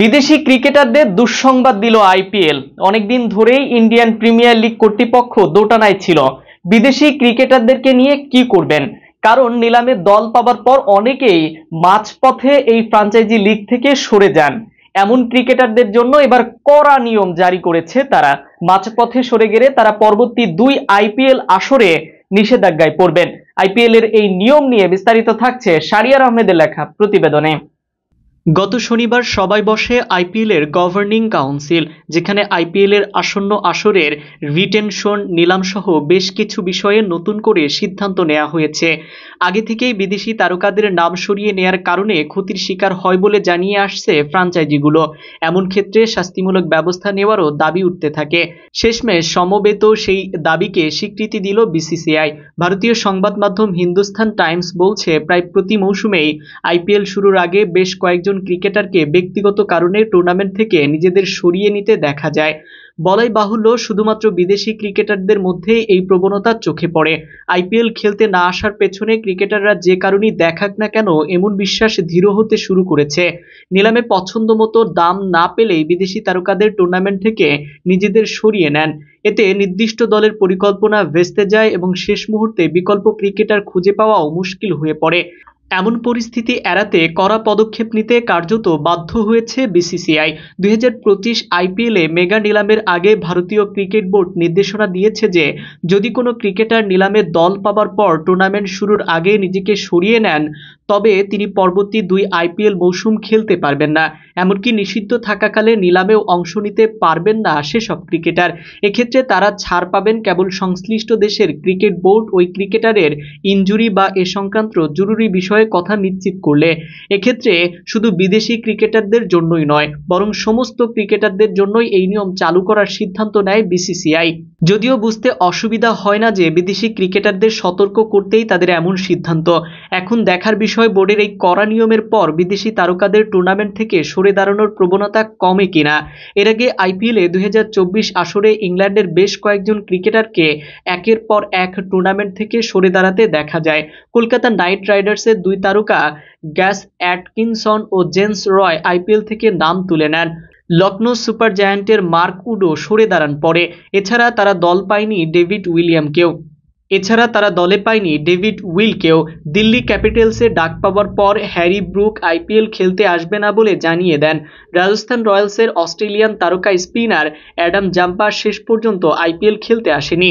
বিদেশি ক্রিকেটারদের দুঃসংবাদ দিল আইপিএল অনেকদিন ধরেই ইন্ডিয়ান প্রিমিয়ার লিগ কর্তৃপক্ষ দোটানায় ছিল বিদেশি ক্রিকেটারদেরকে নিয়ে কি করবেন কারণ নিলামে দল পাবার পর অনেকেই মাঝপথে এই ফ্রাঞ্চাইজি লিগ থেকে সরে যান এমন ক্রিকেটারদের জন্য এবার কড়া নিয়ম জারি করেছে তারা মাঝপথে সরে গেলে তারা পরবর্তী দুই আইপিএল আসরে নিষেধাজ্ঞায় পড়বেন আইপিএল এর এই নিয়ম নিয়ে বিস্তারিত থাকছে সারিয়ার আহমেদের লেখা প্রতিবেদনে গত শনিবার সবাই বসে আইপিএলের গভর্নিং কাউন্সিল যেখানে আইপিএলের আসন্ন আসরের রিটেনশন নিলামসহ বেশ কিছু বিষয়ে নতুন করে সিদ্ধান্ত নেওয়া হয়েছে আগে থেকেই বিদেশি তারকাদের নাম সরিয়ে নেয়ার কারণে ক্ষতির শিকার হয় বলে জানিয়ে আসছে ফ্রাঞ্চাইজিগুলো এমন ক্ষেত্রে শাস্তিমূলক ব্যবস্থা নেওয়ারও দাবি উঠতে থাকে শেষমেশ সমবেত সেই দাবিকে স্বীকৃতি দিল বিসিসিআই ভারতীয় সংবাদ মাধ্যম হিন্দুস্থান টাইমস বলছে প্রায় প্রতি মৌসুমেই আইপিএল শুরুর আগে বেশ কয়েকজন একজন ক্রিকেটারকে ব্যক্তিগত কারণে টুর্নামেন্ট থেকে নিজেদের সরিয়ে নিতে দেখা যায় বলাই বাহুল্য শুধুমাত্র বিদেশি ক্রিকেটারদের মধ্যে এই প্রবণতা চোখে পড়ে আইপিএল খেলতে না আসার পেছনে ক্রিকেটাররা যে কারণেই দেখাক না কেন এমন বিশ্বাস দৃঢ় হতে শুরু করেছে নিলামে পছন্দ মতো দাম না পেলেই বিদেশি তারকাদের টুর্নামেন্ট থেকে নিজেদের সরিয়ে নেন এতে নির্দিষ্ট দলের পরিকল্পনা ভেস্তে যায় এবং শেষ মুহূর্তে বিকল্প ক্রিকেটার খুঁজে পাওয়াও মুশকিল হয়ে পড়ে এমন পরিস্থিতি এড়াতে কড়া পদক্ষেপ নিতে কার্যত বাধ্য হয়েছে বিসিসিআই দুই হাজার পঁচিশ আইপিএলে মেগা নিলামের আগে ভারতীয় ক্রিকেট বোর্ড নির্দেশনা দিয়েছে যে যদি কোনো ক্রিকেটার নিলামে দল পাবার পর টুর্নামেন্ট শুরুর আগে নিজেকে সরিয়ে নেন তবে তিনি পরবর্তী দুই আইপিএল মৌসুম খেলতে পারবেন না এমনকি নিষিদ্ধ থাকাকালে নিলামেও অংশ নিতে পারবেন না সেসব ক্রিকেটার এক্ষেত্রে তারা ছাড় পাবেন কেবল সংশ্লিষ্ট দেশের ক্রিকেট বোর্ড ওই ক্রিকেটারের ইঞ্জুরি বা এ সংক্রান্ত জরুরি বিষয় বিষয়ে কথা নিশ্চিত করলে এক্ষেত্রে শুধু বিদেশি ক্রিকেটারদের জন্যই নয় বরং সমস্ত ক্রিকেটারদের জন্যই এই নিয়ম চালু করার সিদ্ধান্ত নেয় বিসিসিআই যদিও বুঝতে অসুবিধা হয় না যে বিদেশি ক্রিকেটারদের সতর্ক করতেই তাদের এমন সিদ্ধান্ত এখন দেখার বিষয় বোর্ডের এই কড়া নিয়মের পর বিদেশি তারকাদের টুর্নামেন্ট থেকে সরে দাঁড়ানোর প্রবণতা কমে কিনা এর আগে আইপিএলে দুই আসরে ইংল্যান্ডের বেশ কয়েকজন ক্রিকেটারকে একের পর এক টুর্নামেন্ট থেকে সরে দাঁড়াতে দেখা যায় কলকাতা নাইট রাইডার্সের দুই তারকা গ্যাস অ্যাটকিনসন ও জেমস রয় আইপিএল থেকে নাম তুলে নেন লখনৌ সুপার জায়ান্টের মার্ক উডো সরে দাঁড়ান পরে এছাড়া তারা দল পায়নি ডেভিড উইলিয়ামকেও এছাড়া তারা দলে পায়নি ডেভিড উইলকেও দিল্লি ক্যাপিটালসে ডাক পাওয়ার পর হ্যারি ব্রুক আইপিএল খেলতে আসবে না বলে জানিয়ে দেন রাজস্থান রয়্যালসের অস্ট্রেলিয়ান তারকা স্পিনার অ্যাডাম জাম্পার শেষ পর্যন্ত আইপিএল খেলতে আসেনি